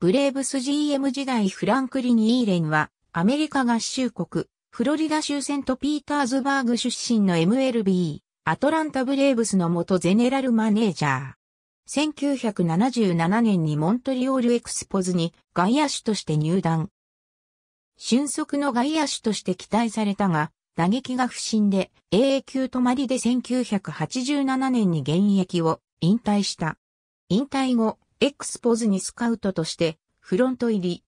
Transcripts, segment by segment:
ブレーブス GM 時代フランクリン・イーレンは、アメリカ合衆国、フロリダ州セントピーターズバーグ出身の MLB、アトランタブレーブスの元ゼネラルマネージャー。1977年にモントリオールエクスポズに外野手として入団。俊足の外野手として期待されたが、打撃が不振で永 a 級止まりで1987年に現役を引退した。引退後、エクスポズにスカウトとしてフロント入り。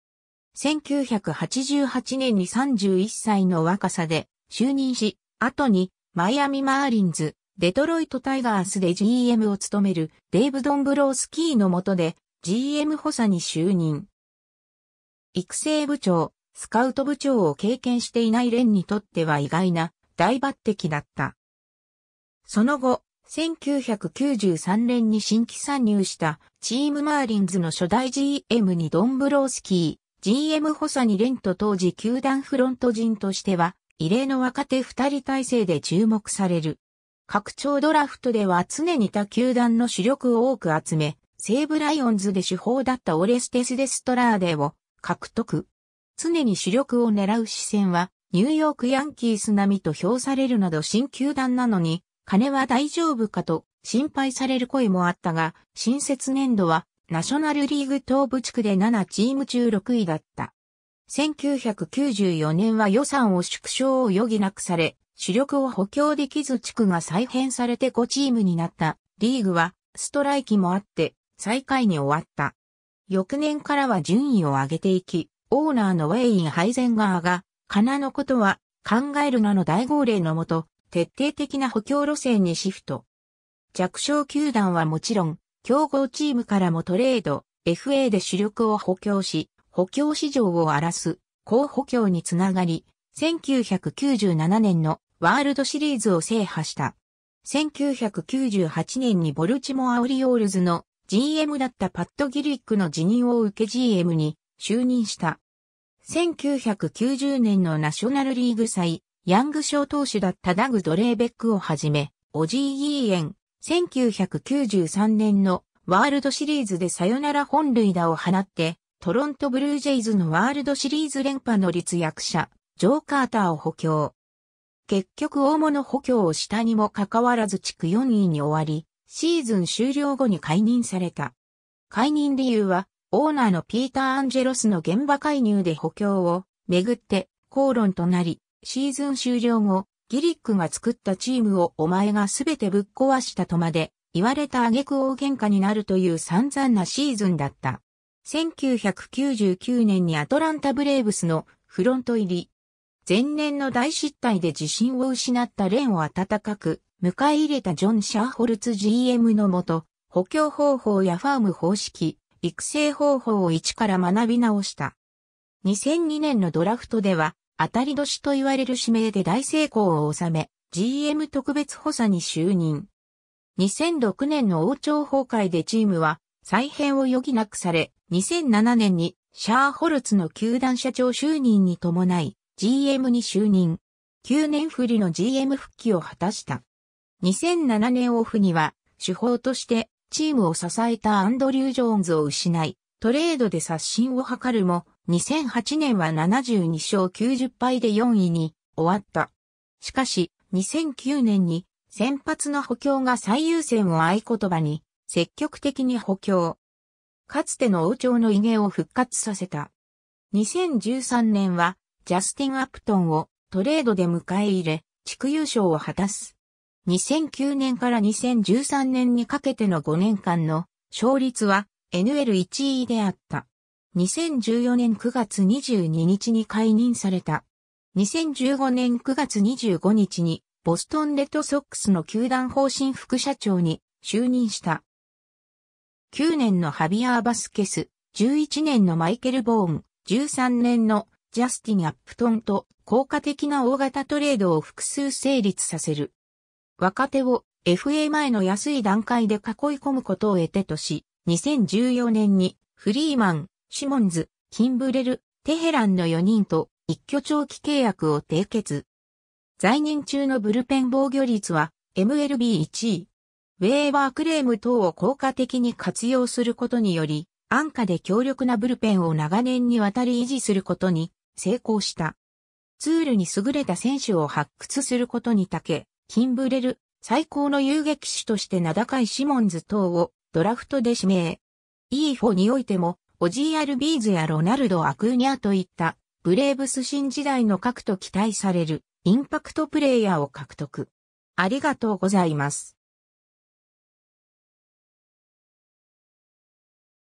1988年に31歳の若さで就任し、後にマイアミマーリンズ、デトロイトタイガースで GM を務めるデイブ・ドンブロースキーの下で GM 補佐に就任。育成部長、スカウト部長を経験していないレンにとっては意外な大抜擢だった。その後、1993年に新規参入したチームマーリンズの初代 GM にドンブロースキー、GM 補佐にレント当時球団フロント陣としては異例の若手二人体制で注目される。拡張ドラフトでは常に他球団の主力を多く集め、西武ライオンズで主砲だったオレステス・デストラーデを獲得。常に主力を狙う視線は、ニューヨークヤンキース並みと評されるなど新球団なのに、金は大丈夫かと心配される声もあったが、新設年度はナショナルリーグ東部地区で7チーム中6位だった。1994年は予算を縮小を余儀なくされ、主力を補強できず地区が再編されて5チームになったリーグはストライキもあって最下位に終わった。翌年からは順位を上げていき、オーナーのウェイン・ハイゼンガーが、カナのことは考えるなの大号令のもと、徹底的な補強路線にシフト。弱小球団はもちろん、強豪チームからもトレード、FA で主力を補強し、補強市場を荒らす、高補強につながり、1997年のワールドシリーズを制覇した。1998年にボルチモア・オリオールズの GM だったパッド・ギリックの辞任を受け GM に就任した。1990年のナショナルリーグ祭ヤング賞投手だったダグ・ドレーベックをはじめ、オジー・イーエン、1993年のワールドシリーズでサヨナラ本塁打を放って、トロントブルージェイズのワールドシリーズ連覇の立役者、ジョー・カーターを補強。結局大物補強をしたにもかかわらず地区4位に終わり、シーズン終了後に解任された。解任理由は、オーナーのピーター・アンジェロスの現場介入で補強をめぐって口論となり、シーズン終了後、ギリックが作ったチームをお前がすべてぶっ壊したとまで言われた挙句大喧嘩になるという散々なシーズンだった。1999年にアトランタブレーブスのフロント入り。前年の大失態で自信を失ったレンを温かく迎え入れたジョン・シャーホルツ GM のもと、補強方法やファーム方式、育成方法を一から学び直した。2002年のドラフトでは当たり年と言われる指名で大成功を収め、GM 特別補佐に就任。2006年の王朝崩壊でチームは再編を余儀なくされ、2007年にシャーホルツの球団社長就任に伴い GM に就任。9年振りの GM 復帰を果たした。2007年オフには手法としてチームを支えたアンドリュー・ジョーンズを失い、トレードで刷新を図るも、2008年は72勝90敗で4位に終わった。しかし、2009年に先発の補強が最優先を合言葉に積極的に補強。かつての王朝の威厳を復活させた。2013年はジャスティン・アプトンをトレードで迎え入れ、地区優勝を果たす。2009年から2013年にかけての5年間の勝率は NL1 位であった。2014年9月22日に解任された。2015年9月25日に、ボストンレッドソックスの球団方針副社長に就任した。9年のハビアー・バスケス、11年のマイケル・ボーン、13年のジャスティン・アップトンと効果的な大型トレードを複数成立させる。若手を FA 前の安い段階で囲い込むことを得てとし、2014年にフリーマン、シモンズ、キンブレル、テヘランの4人と一挙長期契約を締結。在任中のブルペン防御率は MLB1 位。ウェーバークレーム等を効果的に活用することにより、安価で強力なブルペンを長年にわたり維持することに成功した。ツールに優れた選手を発掘することにたけ、キンブレル、最高の遊撃手として名高いシモンズ等をドラフトで指名。E4 においてもオジー・アルビーズやロナルド・アクーニャといったブレーブス新時代の核と期待されるインパクトプレイヤーを獲得。ありがとうございます。